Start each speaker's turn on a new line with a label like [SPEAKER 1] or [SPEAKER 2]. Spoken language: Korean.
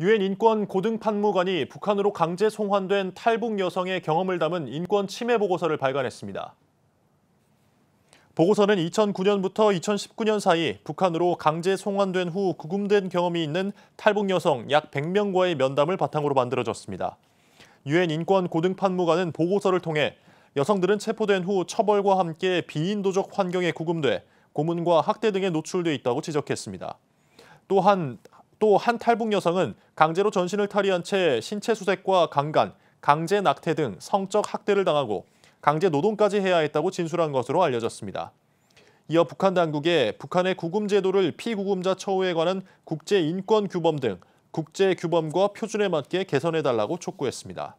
[SPEAKER 1] 유엔 인권 고등판무관이 북한으로 강제 송환된 탈북 여성의 경험을 담은 인권 침해 보고서를 발간했습니다. 보고서는 2009년부터 2019년 사이 북한으로 강제 송환된 후 구금된 경험이 있는 탈북 여성 약 100명과의 면담을 바탕으로 만들어졌습니다. 유엔 인권 고등판무관은 보고서를 통해 여성들은 체포된 후 처벌과 함께 비인도적 환경에 구금돼 고문과 학대 등에 노출돼 있다고 지적했습니다. 또한 또한 탈북 여성은 강제로 전신을 탈의한 채 신체 수색과 강간, 강제 낙태 등 성적 학대를 당하고 강제 노동까지 해야 했다고 진술한 것으로 알려졌습니다. 이어 북한 당국에 북한의 구금 제도를 피구금자 처우에 관한 국제인권 규범 등 국제 규범과 표준에 맞게 개선해달라고 촉구했습니다.